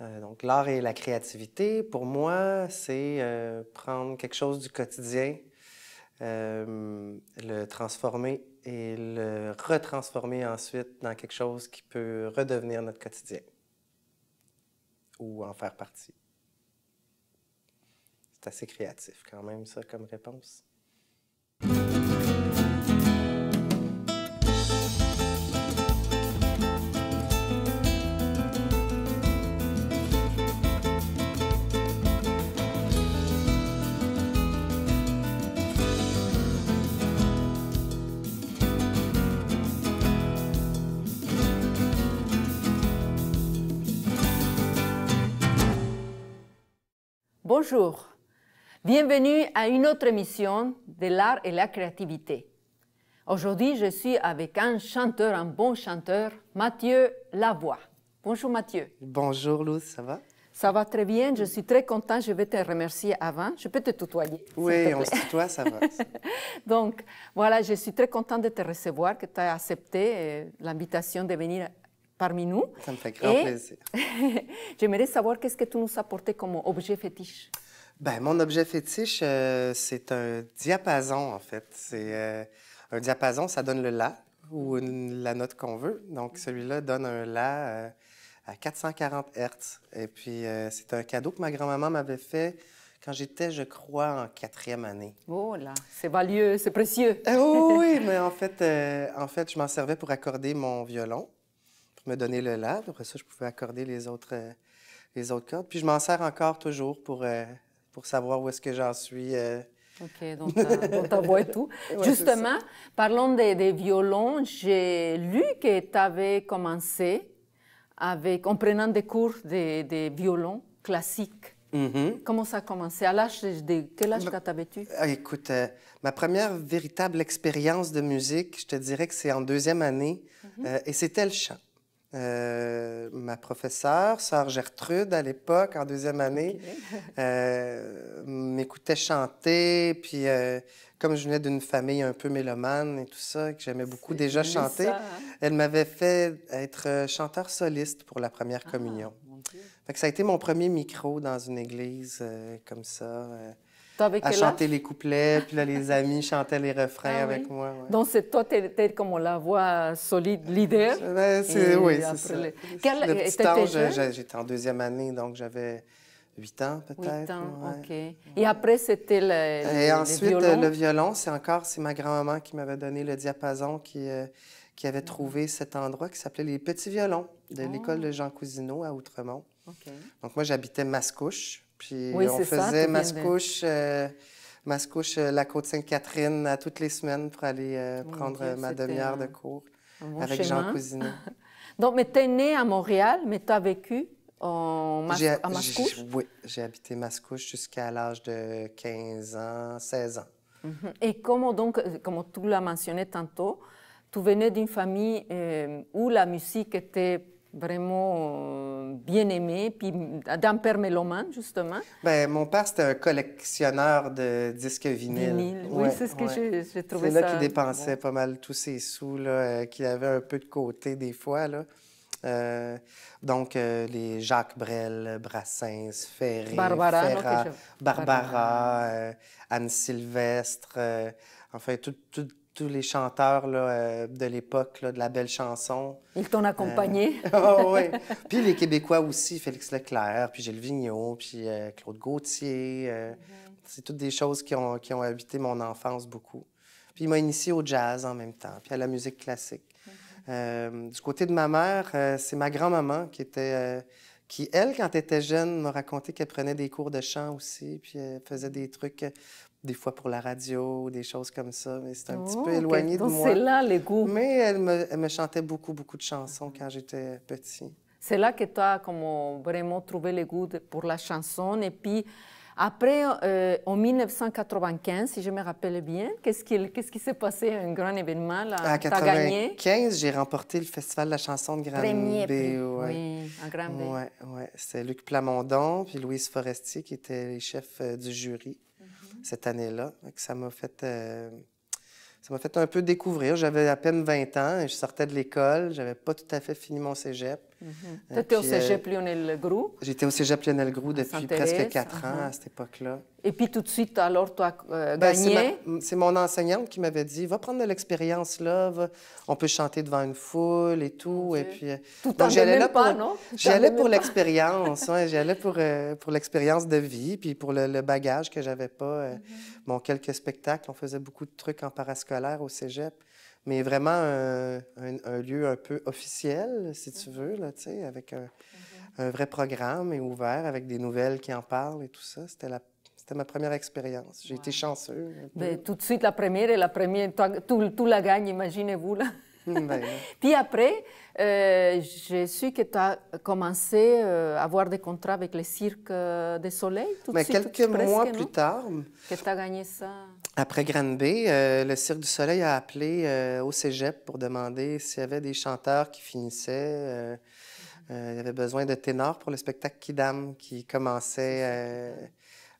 Euh, donc, l'art et la créativité, pour moi, c'est euh, prendre quelque chose du quotidien, euh, le transformer et le retransformer ensuite dans quelque chose qui peut redevenir notre quotidien ou en faire partie. C'est assez créatif quand même, ça, comme réponse. Bonjour, bienvenue à une autre émission de l'art et la créativité. Aujourd'hui, je suis avec un chanteur, un bon chanteur, Mathieu Lavoie. Bonjour Mathieu. Bonjour Luz, ça va Ça va très bien, je suis très content, je vais te remercier avant. Je peux te tutoyer Oui, on se tutoie, ça va. Donc voilà, je suis très content de te recevoir, que tu as accepté euh, l'invitation de venir parmi nous. Ça me fait grand plaisir. J'aimerais savoir qu'est-ce que tu nous as comme objet fétiche. Ben, mon objet fétiche, euh, c'est un diapason, en fait. C'est euh, un diapason, ça donne le La ou la note qu'on veut. Donc, celui-là donne un La euh, à 440 Hertz. Et puis, c'est un cadeau que ma grand-maman m'avait fait quand j'étais, je crois, en quatrième année. Oh là, c'est valieux, c'est précieux. Ah oui, mais en fait, en fait, je m'en servais pour accorder mon violon, pour me donner le La. Après ça, je pouvais accorder les autres les autres cordes. Puis je m'en sers encore toujours pour pour savoir où est-ce que j'en suis. Euh. OK, donc on tout. Justement, parlons des, violons. J'ai lu que tu avais commencé avec, en prenant des cours de, violon classique. Mm-hmm. Comment ça a commencé? À l'âge de quel âge t'avais-tu? Ah, écoute, euh, ma première véritable expérience de musique, je te dirais que c'est en deuxième année, mm-hmm. euh, et c'était le chant. Euh, ma professeure, sœur Gertrude à l'époque, en deuxième année, euh, m'écoutait chanter. Puis euh, comme je venais d'une famille un peu mélomane et tout ça, que j'aimais beaucoup déjà chanter, hein? elle m'avait fait être chanteur soliste pour la première ah, communion. ça a été mon premier micro dans une église comme ça à chanter les couplets, puis là, les amis chantaient les refrains ah avec moi. Donc, c'est toi, t'es comme la voit solide, leader. oui, c'est ça. Le... Quel... j'étais en deuxième année, donc j'avais 8 ans peut-être. 8 ans, OK. Et après, c'était le, Et ensuite, le violon, c'est encore, c'est ma grand-maman qui m'avait donné le diapason qui, euh, qui avait mm. trouvé cet endroit qui s'appelait les Petits Violons de ah. l'école de Jean Cousineau à Outremont. Donc moi, j'habitais Mascouche. Puis on faisait Mascouche, euh, Mascouche, euh, la Côte-Sainte-Catherine à euh, toutes les semaines pour aller prendre ma demi-heure de cours avec Jean Cousineau. Donc, mais tu es né à Montréal, mais tu as vécu en Mascouche? Oui, j'ai habité Mascouche jusqu'à l'âge de 15 ans, 16 ans. Mhm. Et comment donc, comme tu l'as mentionné tantôt, tu venais d'une famille où la musique était vraiment euh, bien aimé, puis Adam père justement. Bien, mon père, c'était un collectionneur de disques vinyles. Vinyle. oui, c'est ce que j'ai trouvé ça. C'est là qu'il dépensait pas mal tous ses sous, là, euh, qu'il avait un peu de côté des fois. Là. Euh, donc, les Jacques Brel, Brassens, Ferré, Barbara, Barbara, Anne Sylvestre, enfin, tout, tout tous les chanteurs euh, de l'époque, de la belle chanson. Ils t'ont accompagné. Euh, oh, oui. Puis les Québécois aussi, Félix Leclerc, puis Gilles Vigneault, puis euh, Claude Gauthier. Mhm. C'est toutes des choses qui ont, habité mon enfance beaucoup. Puis il m'a initié au jazz en même temps, puis à la musique classique. Mhm. du côté de ma mère, c'est ma grand-maman qui était qui, elle, quand elle était jeune, m'a raconté qu'elle prenait des cours de chant aussi, puis faisait des trucs des fois pour la radio, des choses comme ça, mais c'est un petit peu oh, éloigné de moi. C'est là les goûts. Mais elle me, chantait beaucoup, beaucoup de chansons quand j'étais petit. C'est là que tu as comme, euh, vraiment trouvé les goûts pour la chanson. Et puis, après, euh, en 1995, si je me rappelle bien, qu'est-ce qui, s'est passé un grand événement? Là, à 1995, j'ai remporté le Festival de la chanson de Granby. Premier oui, en grammy. Oui, ouais. C'était Luc Plamondon puis Louise Forestier qui étaient les chefs euh, du jury cette année-là. Ça m'a fait, euh, fait un peu découvrir. J'avais à peine 20 ans et je sortais de l'école. J'avais pas tout à fait fini mon cégep. Mhm. Tu étais au cégep euh, Lionel Groux. J'étais au cégep Lionel Groux ah, depuis presque quatre ans uh-huh. à cette époque-là. Et puis tout de suite, alors, toi, euh, ben, gagné? c'est mon enseignante qui m'avait dit va prendre de l'expérience là, on peut chanter devant une foule et tout. Et puis, euh, tout donc, j'allais là pas, pour, j'allais pour l'expérience, j'allais pour, pour l'expérience de vie, puis pour le, bagage que j'avais pas. Mhm. mon Bon, quelques spectacles, on faisait beaucoup de trucs en parascolaire au cégep mais vraiment un, un, lieu un peu officiel, si tu veux, là, avec un, mhm. un, vrai programme et ouvert, avec des nouvelles qui en parlent et tout ça. C'était la c'était ma première expérience. J'ai été chanceux. Ben, tout de suite, la première et la première, tout, tout la gagne, imaginez-vous. Mm, ben, Puis après, euh, j'ai su que tu as commencé euh, à avoir des contrats avec les Cirque du des Soleils. Tout Mais de suite, quelques mois plus tard. Mm, que as gagné ça. Après Grande euh, le Cirque du Soleil a appelé euh, au cégep pour demander s'il y avait des chanteurs qui finissaient. il y avait besoin de ténors pour le spectacle Kidam qui commençait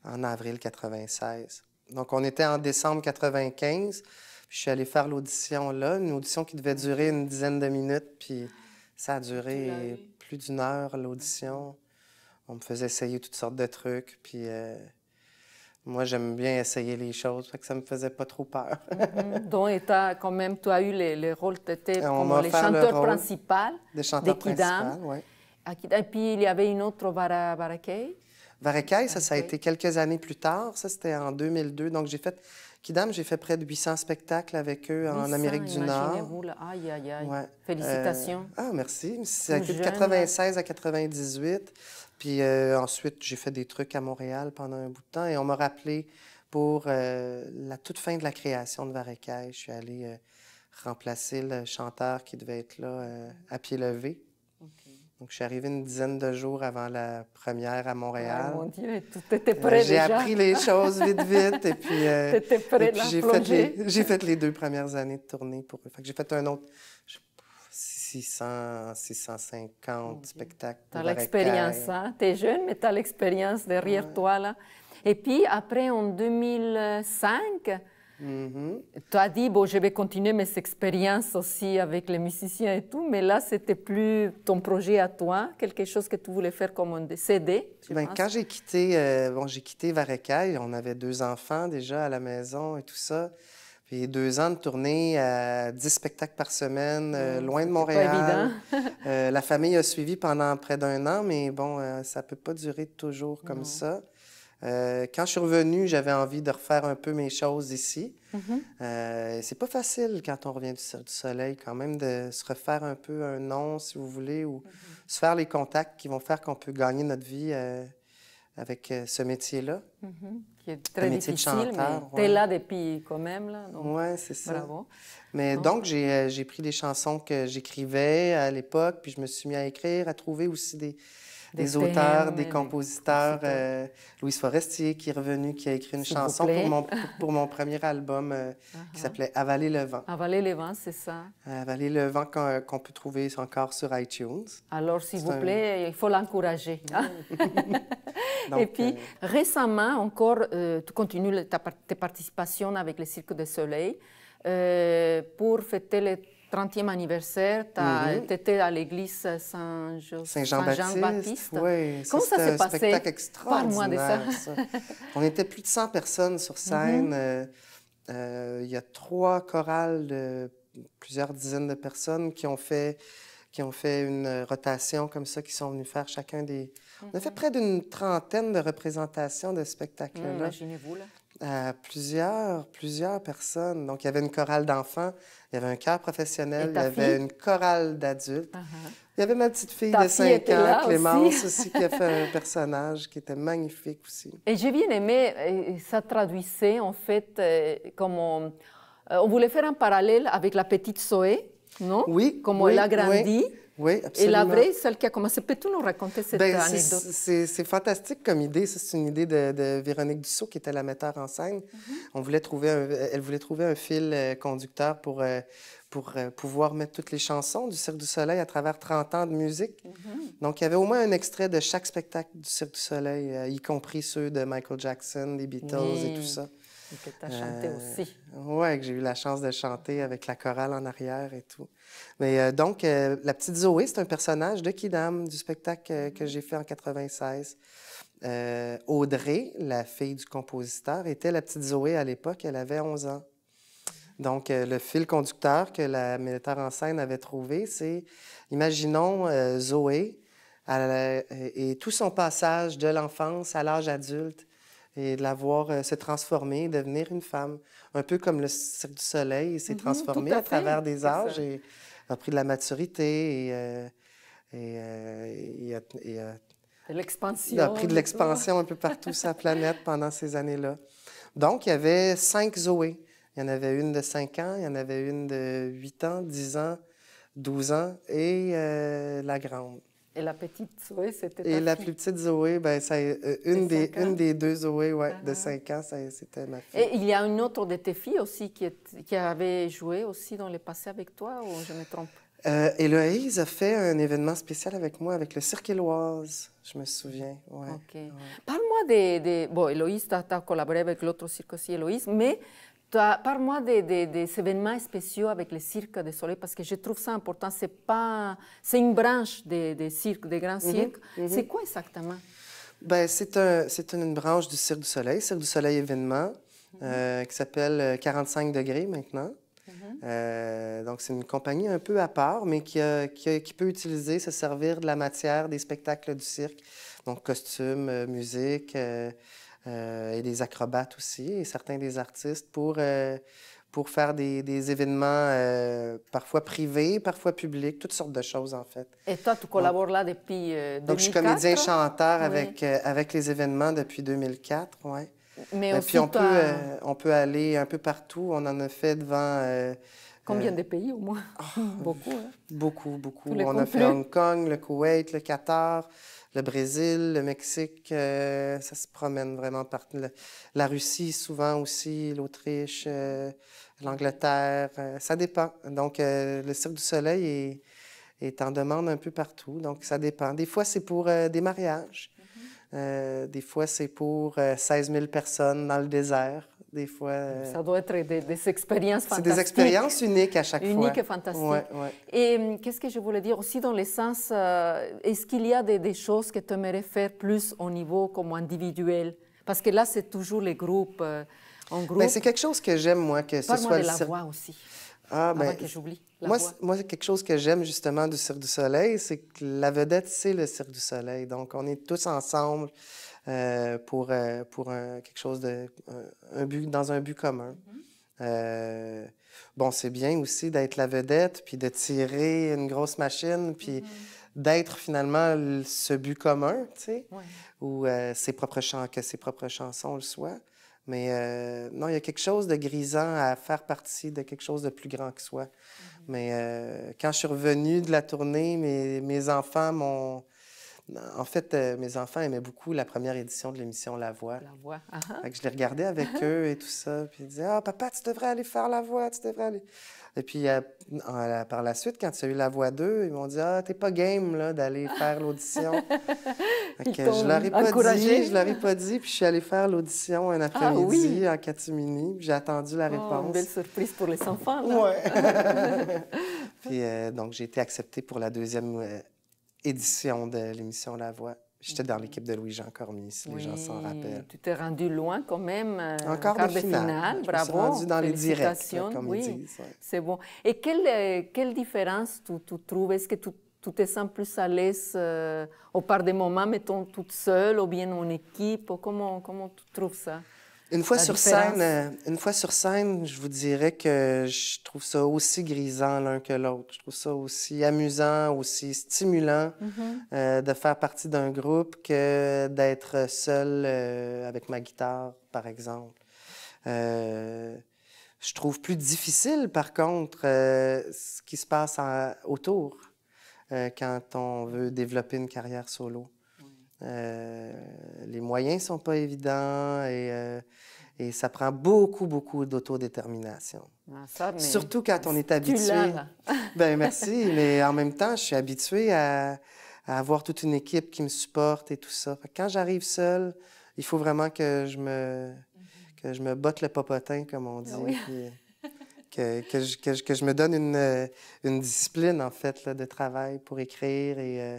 en avril 96. Donc, on était en décembre 95 je suis allé faire l'audition là, une audition qui devait durer une dizaine de minutes, puis ça a duré plus d'une heure, l'audition. On me faisait essayer toutes sortes de trucs, puis euh, moi, j'aime bien essayer les choses, fait que ça me faisait pas trop peur. Mhm. Donc, quand même, tu as eu les rôle, tu étais les chanteurs le principal des chanteurs principal, oui. Et puis, il y avait une autre, Varakei. Varakei, ça, ça a été quelques années plus tard. Ça, c'était en 2002. Donc, j'ai fait Kidam, j'ai fait près de 800 spectacles avec eux en Amérique du Nord. Félicitations. Euh, ah, merci. C'était de 96 à 98. Puis euh, ensuite, j'ai fait des trucs à Montréal pendant un bout de temps. Et on m'a rappelé pour euh, la toute fin de la création de Varécaille. Je suis allée remplacer le chanteur qui devait être là à pied levé. Donc, je suis arrivée une dizaine de jours avant la première à ah, Montréal. Oh mon Dieu, tout était prêt euh, J'ai appris les choses vite, vite. Et puis, euh, prêt j'ai, fait, les, deux premières années de tournée pour eux. j'ai fait un autre 600, 650 spectacles. T'as l'expérience, hein? T'es jeune, mais t'as l'expérience derrière toi, là. Et puis, après, en 2005, Mm-hmm. Tu as dit, bon, je vais continuer mes expériences aussi avec les musiciens et tout, mais là, c'était plus ton projet à toi, quelque chose que tu voulais faire comme un CD. Ben, quand j'ai quitté, euh, bon, j'ai quitté Varecaille, on avait deux enfants déjà à la maison et tout ça. Puis deux ans de tournée à 10 spectacles par semaine, euh, mm, loin de Montréal. Pas évident. Euh, la famille a suivi pendant près d'un an, mais bon, ça peut pas durer toujours comme ça. Euh, quand je suis revenu, j'avais envie de refaire un peu mes choses ici. Mhm. Euh, c'est pas facile quand on revient du, soleil, quand même, de se refaire un peu un nom, si vous voulez, ou mhm. se faire les contacts qui vont faire qu'on peut gagner notre vie euh, avec ce métier-là. Mhm. Qui est très difficile, mais es là depuis quand même. Oui, c'est ça. Bravo. Mais donc, j'ai pris des chansons que j'écrivais à l'époque, puis je me suis mis à écrire, à trouver aussi des des, auteurs, des compositeurs. Euh, Louise Forestier, qui est revenue, qui a écrit une chanson pour mon, pour, mon, premier album euh, qui uh-huh. s'appelait Avaler le vent. Avaler le vent, c'est ça. Avaler le vent qu'on peut trouver encore sur iTunes. Alors, s'il vous plaît, il faut l'encourager. Ah. Et puis, euh, récemment encore, euh, tu continues tes participations avec le Cirque du Soleil pour fêter les 30e anniversaire, tu étais à l'église Saint-Jean-Baptiste. Saint Baptiste. Comment ça s'est passé? spectacle extraordinaire. ça. On était plus de 100 personnes sur mhm. scène. Euh, euh, il y a trois chorales de plusieurs dizaines de personnes qui ont fait qui ont fait une rotation comme ça, qui sont venus faire chacun des... On a fait mhm. près d'une trentaine de représentations de spectacles-là. Imaginez-vous, imaginez vous là à euh, plusieurs, plusieurs personnes. Donc, il y avait une chorale d'enfants, il y avait un chœur professionnel, il y avait une chorale d'adultes. Ah, ah. Il y avait ma petite fille de 5 ans, Clémence, aussi. qui a fait un personnage qui était magnifique aussi. Et j'ai bien aimé, ça traduisait en fait euh, comme euh, on, voulait faire un parallèle avec la petite Zoé, non? Oui. Comment elle a grandi. Oui, absolument. Et la vraie, celle qui a commencé, peux-tu nous raconter cette ben, anecdote? C'est fantastique comme idée. C'est une idée de, Véronique Dussault, qui était la metteur en scène. Mhm. On voulait trouver elle voulait trouver un fil euh, conducteur pour, euh, pour euh, pouvoir mettre toutes les chansons du Cirque du Soleil à travers 30 ans de musique. Mhm. Donc, il y avait au moins un extrait de chaque spectacle du Cirque du Soleil, y compris ceux de Michael Jackson, des Beatles et tout mmh. ça. Et que tu as chanté euh, aussi. Oui, que j'ai eu la chance de chanter avec la chorale en arrière et tout. Mais euh, donc, euh, la petite Zoé, c'est un personnage de Kidam, du spectacle que j'ai fait en 96. Audrey, la fille du compositeur, était la petite Zoé à l'époque, elle avait 11 ans. Donc, le fil conducteur que la metteur en scène avait trouvé, c'est, imaginons Zoé et tout son passage de l'enfance à l'âge adulte et de la voir euh, se transformer, devenir une femme. Un peu comme le cercle du Soleil s'est mhm, transformé à, travers des âges et a pris de la maturité et, euh, euh, a, pris de l'expansion un peu partout sur la planète pendant ces années-là. Donc, il y avait cinq Zoé. Il y en avait une de cinq ans, il y en avait une de 8 ans, 10 ans, 12 ans et la grande. Et la petite Zoé, c'était Et la plus petite Zoé, ben, ça, euh, une, des, une des deux Zoé ouais, de 5 ah. ans, c'était ma fille. Et il y a une autre de tes filles aussi qui, qui avait joué aussi dans le passé avec toi, ou je me trompe? Euh, Héloïse a fait un événement spécial avec moi, avec le Cirque Éloise, je me souviens. Ouais, Ok. Parle-moi des... des Bon, Eloïse tu as, collaboré avec l'autre cirque aussi, Eloïse, mais Parle-moi des, événements spéciaux avec le cirque du soleil, parce que je trouve ça important. C'est pas, c'est une branche des, cirques, des grands mhm, cirques. Mhm. C'est quoi exactement? Ben, c'est un, une branche du cirque du soleil, cirque du soleil événement, mhm. euh, qui s'appelle 45 euh, degrés maintenant. Euh, donc, c'est une compagnie un peu à part, mais qui, qui, peut utiliser, se servir de la matière des spectacles du cirque, donc costumes, musique, euh, et des acrobates aussi, et certains des artistes pour, euh, pour faire des, événements euh, parfois privés, parfois publics, toutes sortes de choses en fait. Et toi, tu collabores là depuis 2004? Donc, je suis comédien hein? chanteur avec, avec les événements depuis 2004, oui. Mais aussi, puis on, peut, on peut aller un peu partout. On en a fait devant... Combien de pays au moins? beaucoup, hein? Beaucoup, beaucoup. On a fait Hong Kong, le Koweït, le Qatar, le Brésil, le Mexique, euh, ça se promène vraiment partout. La Russie, souvent aussi, l'Autriche, euh, l'Angleterre, euh, ça dépend. Donc, le Cirque du Soleil est, en demande un peu partout, donc ça dépend. Des fois, c'est pour des mariages. Mm-hmm. des fois, c'est pour 16 000 personnes dans le désert des fois. Euh, ça doit être des, expériences fantastiques. C'est des expériences uniques à chaque fois. Uniques et fantastiques. Et euh, qu'est-ce que je voulais dire aussi dans le sens, euh, est-ce qu'il y a des, choses que tu aimerais faire plus au niveau comme individuel? Parce que là, c'est toujours les groupes. en ben, groupe. c'est quelque chose que j'aime, moi, que ce soit... de la voix aussi. Ah, ben, que j'oublie. Moi, moi, quelque chose que j'aime justement du Cirque du Soleil, c'est que la vedette, c'est le Cirque du Soleil. Donc, on est tous ensemble. Euh, pour, euh, pour un, quelque chose de. Un, but, dans un but commun. Mm-hmm. Euh, bon, c'est bien aussi d'être la vedette, puis de tirer une grosse machine, puis mm-hmm. d'être finalement ce but commun, tu sais, ou ses propres que ses propres chansons le soient. Mais non, il y a quelque chose de grisant à faire partie de quelque chose de plus grand que soi. Mm-hmm. Mais quand je suis revenu de la tournée, mes, mes enfants m'ont en fait, euh, mes enfants aimaient beaucoup la première édition de l'émission La Voix. La Voix, ah ah. Je les regardais avec ah eux et tout ça. Puis ils disaient Ah, papa, tu devrais aller faire La Voix, tu devrais aller. Et puis, euh, euh, par la suite, quand il y eu La Voix 2, ils m'ont dit Ah, t'es pas game là, d'aller faire l'audition. je leur ai pas dit, je leur ai pas dit. Puis je suis allée faire l'audition un après-midi oui. en catimini. J'ai attendu la réponse. Oh, une belle surprise pour les enfants. Là. Ouais. puis donc, j'ai été acceptée pour la deuxième édition de l'émission La Voix. J'étais dans mhm. l'équipe de Louis-Jean Cormier, si les gens s'en rappellent. Tu t'es rendu loin quand même. Euh, Encore quart de finale. Bravo. Je me rendu dans les directs, comme ils disent. C'est bon. Et quelle, euh, quelle différence tu, trouves? Est-ce que tu, tu, te sens plus à l'aise euh, au par des moments, mettons, toute seule ou bien en équipe? comment, comment tu trouves ça? Une fois, sur scène, euh, une fois sur scène, je vous dirais que je trouve ça aussi grisant l'un que l'autre. Je trouve ça aussi amusant, aussi stimulant mm-hmm. euh, de faire partie d'un groupe que d'être seul euh, avec ma guitare, par exemple. je trouve plus difficile, par contre, ce qui se passe autour quand on veut développer une carrière solo. Euh, les moyens sont pas évidents et, euh, et ça prend beaucoup, beaucoup d'autodétermination. Ah, Surtout quand on est habitué. ben merci, mais en même temps, je suis habitué à, avoir toute une équipe qui me supporte et tout ça. quand j'arrive seul, il faut vraiment que je me que je me botte le popotin, comme on dit. que, que, je, que, je, me donne une, une discipline, en fait, de travail pour écrire et euh,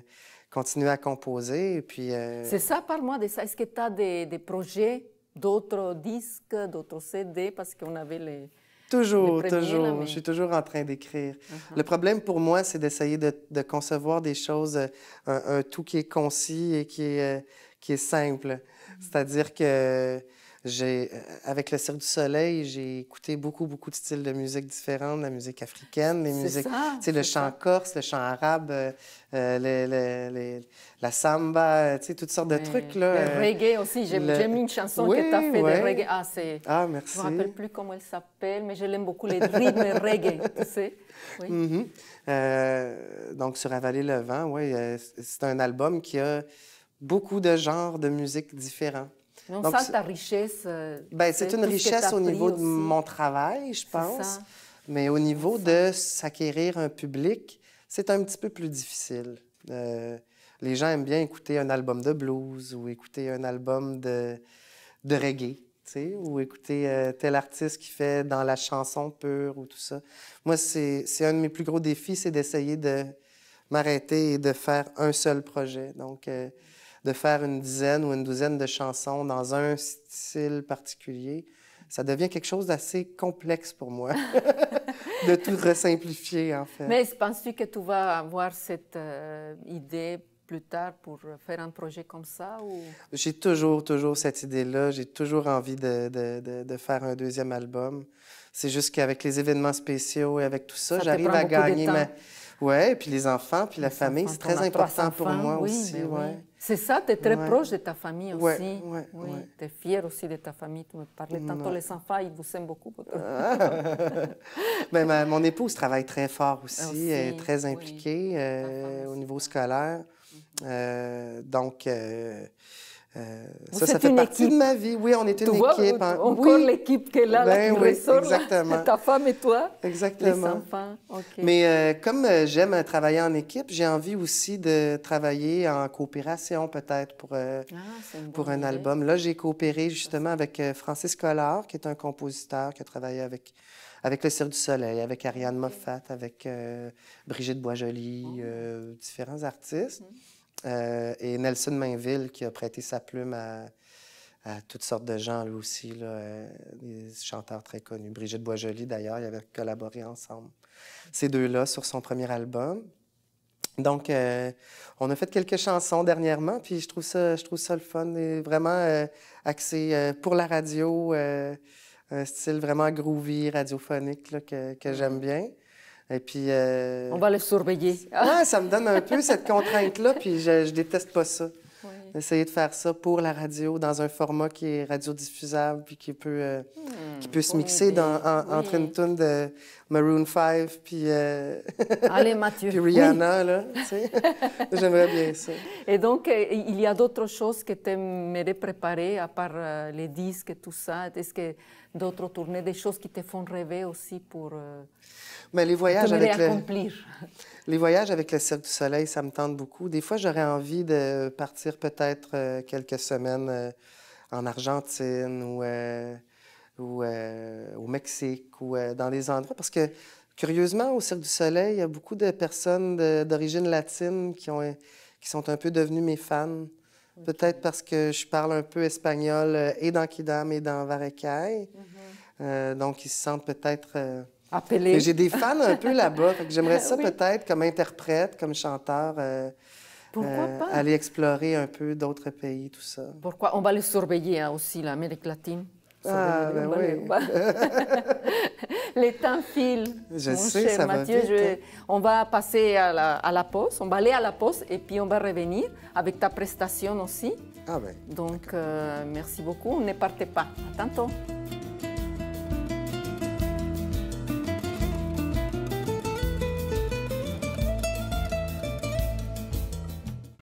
continuer à composer. Et puis, euh, C'est ça, parle-moi de ça. Est-ce que tu as des, projets, d'autres disques, d'autres CD, parce qu'on avait les... Toujours, toujours. Je suis toujours en train d'écrire. Uh-huh. Le problème pour moi, c'est d'essayer de, concevoir des choses, euh, un, tout qui est concis et qui est, euh, qui est simple. Mm. C'est-à-dire que euh, avec le Cirque du Soleil, j'ai écouté beaucoup, beaucoup de styles de musique différents, la musique africaine, les musiques, tu le chant corse, le chant arabe, euh, euh, la samba, toutes sortes de trucs là. Le reggae aussi. J'ai mis une chanson que tu as fait de reggae. Ah, c'est. Ah, merci. Je me rappelle plus comment elle s'appelle, mais je l'aime beaucoup les rythmes reggae, tu sais. Mm-hmm. donc sur Avaler le vent, c'est un album qui a beaucoup de genres de musique différents on sent ta richesse. Euh, ben, c'est une richesse au niveau de mon travail, je pense. Mais au niveau de s'acquérir un public, c'est un petit peu plus difficile. Euh, les gens aiment bien écouter un album de blues ou écouter un album de, de reggae, ou écouter euh, tel artiste qui fait dans la chanson pure ou tout ça. Moi, c'est un de mes plus gros défis, c'est d'essayer de m'arrêter et de faire un seul projet. Donc, de faire une dizaine ou une douzaine de chansons dans un style particulier, ça devient quelque chose d'assez complexe pour moi, de tout resimplifier, en fait. Mais penses-tu que tu vas avoir cette euh, idée plus tard pour faire un projet comme ça? J'ai toujours, toujours cette idée-là. J'ai toujours envie de, faire un deuxième album. C'est juste qu'avec les événements spéciaux et avec tout ça, j'arrive à gagner ma... Oui, puis les enfants, puis la famille, c'est très important pour moi aussi. Ben ouais. Oui. C'est ça, tu es très proche de ta famille aussi. Ouais, oui, tu es fier aussi de ta famille. Tu me parlais tantôt, les enfants, ils vous aiment beaucoup. Mais ben, ma, mon épouse travaille très fort aussi, elle est très impliquée euh, au niveau hein. scolaire. Mm-hmm. Euh, donc, euh, euh, ça, ça fait partie de ma vie. Oui, on est une équipe. Hein. oui. l'équipe qui est là, ben exactement. ta femme et toi. Exactement. Les enfants. Mais euh, comme euh, j'aime travailler en équipe, j'ai envie aussi de travailler en coopération peut-être pour, ah, pour un album. Là, j'ai coopéré justement avec Francis Collard, qui est un compositeur qui a travaillé avec avec le Cirque du Soleil, avec Ariane Moffat, avec Brigitte Boisjoli, oh. différents artistes. Mm-hmm. Euh, et Nelson Mainville qui a prêté sa plume à, toutes sortes de gens, lui aussi, là, euh, des chanteurs très connus. Brigitte Boisjoli, d'ailleurs, ils avaient collaboré ensemble, ces deux-là, sur son premier album. Donc, euh, on a fait quelques chansons dernièrement, puis je trouve ça, je trouve ça le fun, et vraiment axé pour la radio, un style vraiment groovy, radiophonique là, que j'aime mm. bien. Et puis. Euh, On va le surveiller. Ah, ça me donne un peu cette contrainte-là, puis je, déteste pas ça. Essayer de faire ça pour la radio dans un format qui est radiodiffusable puis qui peut, euh, hmm, qui peut se mixer dans, entre une tune de Maroon 5 puis, euh, Allez, Mathieu. puis Rihanna. Là, J'aimerais bien ça. Et donc, euh, il y a d'autres choses que tu aimerais préparer à part les disques et tout ça? Est-ce que d'autres tournées, des choses qui te font rêver aussi pour... Mais les voyages avec le... Les voyages avec le Cirque du Soleil, ça me tente beaucoup. Des fois, j'aurais envie de partir peut-être peut-être euh, quelques semaines euh, en Argentine ou, euh, ou au Mexique ou dans des endroits. Parce que, curieusement, au Cirque du Soleil, il y a beaucoup de personnes d'origine latine qui, ont, qui sont un peu devenues mes fans. Peut-être parce que je parle un peu espagnol et dans Kidam et dans Varecaille. Mhm. donc, ils se sentent peut-être... Appelés. J'ai des fans un peu là-bas. J'aimerais ça peut-être comme interprète, comme chanteur. Pourquoi euh, pas? Aller explorer un peu d'autres pays, tout ça. Pourquoi? On va les surveiller hein, aussi, l'Amérique latine. Ah, ben oui. Les temps filent. Je sais, ça va On va passer à la, à la, pause. On va aller à la pause et puis on va revenir avec ta prestation aussi. Ah ben. Donc, euh, merci beaucoup. Ne partez pas. À tantôt.